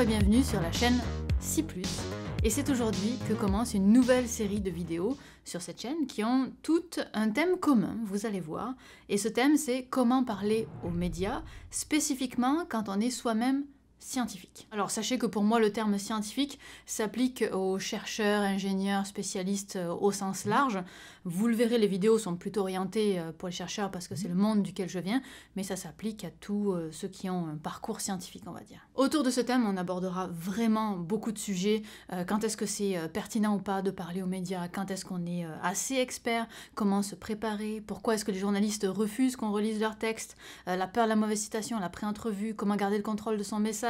et bienvenue sur la chaîne C ⁇ et c'est aujourd'hui que commence une nouvelle série de vidéos sur cette chaîne qui ont toutes un thème commun, vous allez voir, et ce thème c'est comment parler aux médias, spécifiquement quand on est soi-même scientifique. Alors sachez que pour moi le terme scientifique s'applique aux chercheurs, ingénieurs, spécialistes euh, au sens large. Vous le verrez, les vidéos sont plutôt orientées euh, pour les chercheurs parce que c'est mhm. le monde duquel je viens, mais ça s'applique à tous euh, ceux qui ont un parcours scientifique, on va dire. Autour de ce thème, on abordera vraiment beaucoup de sujets. quand est-ce que c'est pertinent ou pas de parler aux médias Quand est-ce qu'on est assez expert Comment se préparer Pourquoi est-ce que les journalistes refusent qu'on relise leurs textes La peur de la mauvaise citation, la pré-entrevue, comment garder le contrôle de son message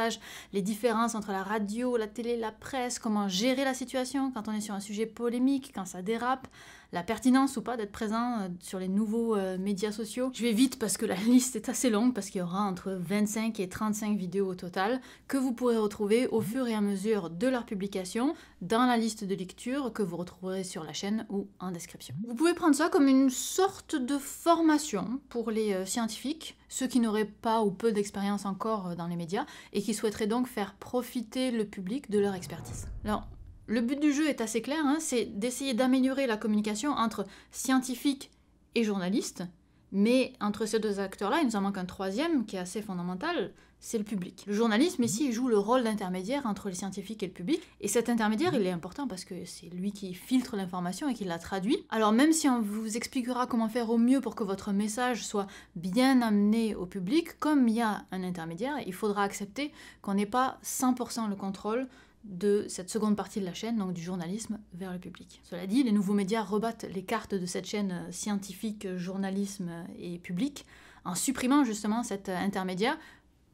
les différences entre la radio, la télé, la presse, comment gérer la situation quand on est sur un sujet polémique, quand ça dérape, la pertinence ou pas d'être présent euh, sur les nouveaux euh, médias sociaux. Je vais vite parce que la liste est assez longue, parce qu'il y aura entre 25 et 35 vidéos au total que vous pourrez retrouver au mhm. fur et à mesure de leur publication dans la liste de lecture que vous retrouverez sur la chaîne ou en description. Mhm. Vous pouvez prendre ça comme une sorte de formation pour les euh, scientifiques ceux qui n'auraient pas ou peu d'expérience encore dans les médias et qui souhaiteraient donc faire profiter le public de leur expertise. Alors, le but du jeu est assez clair, hein, c'est d'essayer d'améliorer la communication entre scientifiques et journalistes, mais entre ces deux acteurs-là, il nous en manque un troisième qui est assez fondamental, c'est le public. Le journalisme ici mhm. joue le rôle d'intermédiaire entre les scientifiques et le public, et cet intermédiaire il est important parce que c'est lui qui filtre l'information et qui la traduit. Alors même si on vous expliquera comment faire au mieux pour que votre message soit bien amené au public, comme il y a un intermédiaire, il faudra accepter qu'on n'ait pas 100% le contrôle de cette seconde partie de la chaîne, donc du journalisme vers le public. Cela dit, les nouveaux médias rebattent les cartes de cette chaîne scientifique, journalisme et public en supprimant justement cet intermédiaire,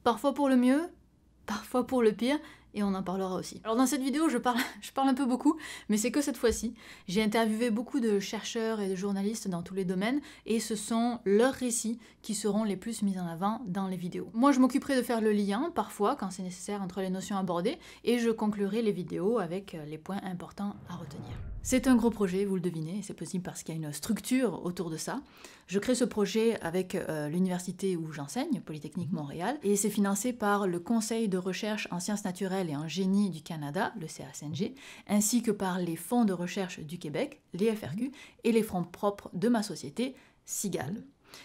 parfois pour le mieux, parfois pour le pire, et on en parlera aussi. Alors dans cette vidéo, je parle, un peu beaucoup, mais c'est que cette fois-ci. J'ai interviewé beaucoup de chercheurs et de journalistes dans tous les domaines, et ce sont leurs récits qui seront les plus mis en avant dans les vidéos. Moi, je m'occuperai de faire le lien, parfois, quand c'est nécessaire, entre les notions abordées, et je conclurai les vidéos avec euh, les points importants à retenir. C'est un gros projet, vous le devinez, c'est possible parce qu'il y a une structure autour de ça. Je crée ce projet avec euh, l'université où j'enseigne, Polytechnique mhm. Montréal, et c'est financé par le Conseil de recherche en sciences naturelles et en génie du Canada, le CSNG, ainsi que par les fonds de recherche du Québec, les FRQ, mhm. et les fonds propres de ma société, Sigal.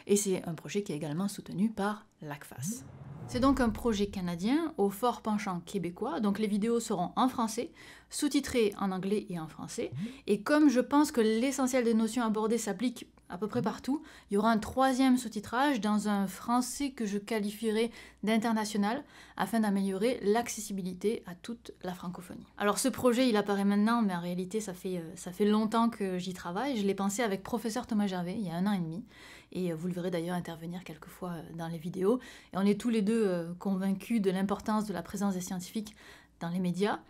Et c'est un projet qui est également soutenu par l'ACFAS. Mhm. C'est donc un projet canadien au fort penchant québécois, donc les vidéos seront en français, sous-titrées en anglais et en français, mhm. et comme je pense que l'essentiel des notions abordées s'applique à peu près partout. Il y aura un troisième sous-titrage dans un français que je qualifierais d'international afin d'améliorer l'accessibilité à toute la francophonie. Alors ce projet, il apparaît maintenant, mais en réalité, ça fait, euh, ça fait longtemps que j'y travaille. Je l'ai pensé avec professeur Thomas Gervais il y a un an et demi. Et euh, vous le verrez d'ailleurs intervenir quelquefois euh, dans les vidéos. Et on est tous les deux convaincus de l'importance de la présence des scientifiques dans les médias,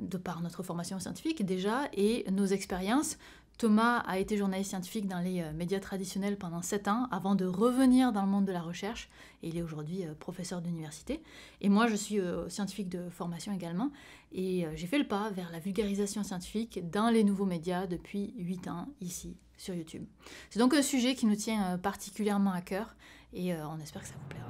de par notre formation scientifique déjà et nos expériences. Thomas a été journaliste scientifique dans les euh, médias traditionnels pendant 7 ans avant de revenir dans le monde de la recherche et il est aujourd'hui euh, professeur d'université. Et moi, je suis euh, scientifique de formation également et j'ai fait le pas vers la vulgarisation scientifique dans les nouveaux médias depuis 8 ans ici sur YouTube. C'est donc un sujet qui nous tient particulièrement à cœur et on espère que ça vous plaira.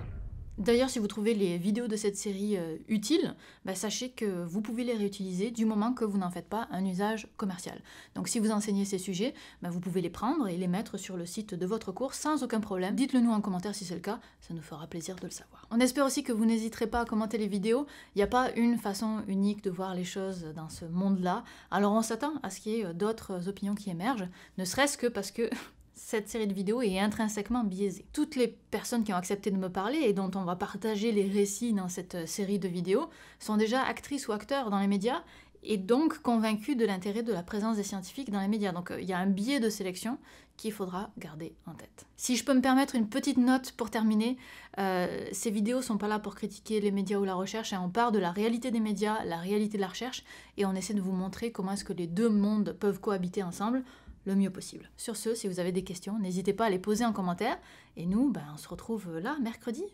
D'ailleurs, si vous trouvez les vidéos de cette série euh, utiles, bah, sachez que vous pouvez les réutiliser du moment que vous n'en faites pas un usage commercial. Donc si vous enseignez ces sujets, bah, vous pouvez les prendre et les mettre sur le site de votre cours sans aucun problème. Dites-le nous en commentaire si c'est le cas, ça nous fera plaisir de le savoir. On espère aussi que vous n'hésiterez pas à commenter les vidéos. Il n'y a pas une façon unique de voir les choses dans ce monde-là. Alors on s'attend à ce qu'il y ait euh, d'autres opinions qui émergent, ne serait-ce que parce que cette série de vidéos est intrinsèquement biaisée. Toutes les personnes qui ont accepté de me parler et dont on va partager les récits dans cette euh, série de vidéos sont déjà actrices ou acteurs dans les médias et donc convaincues de l'intérêt de la présence des scientifiques dans les médias. Donc euh, il y a un biais de sélection qu'il faudra garder en tête. Si je peux me permettre une petite note pour terminer, euh, ces vidéos sont pas là pour critiquer les médias ou la recherche, et hein. on part de la réalité des médias, la réalité de la recherche, et on essaie de vous montrer comment est-ce que les deux mondes peuvent cohabiter ensemble le mieux possible. Sur ce, si vous avez des questions, n'hésitez pas à les poser en commentaire. Et nous, ben, on se retrouve là, mercredi,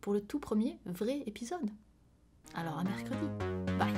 pour le tout premier vrai épisode. Alors à mercredi. Bye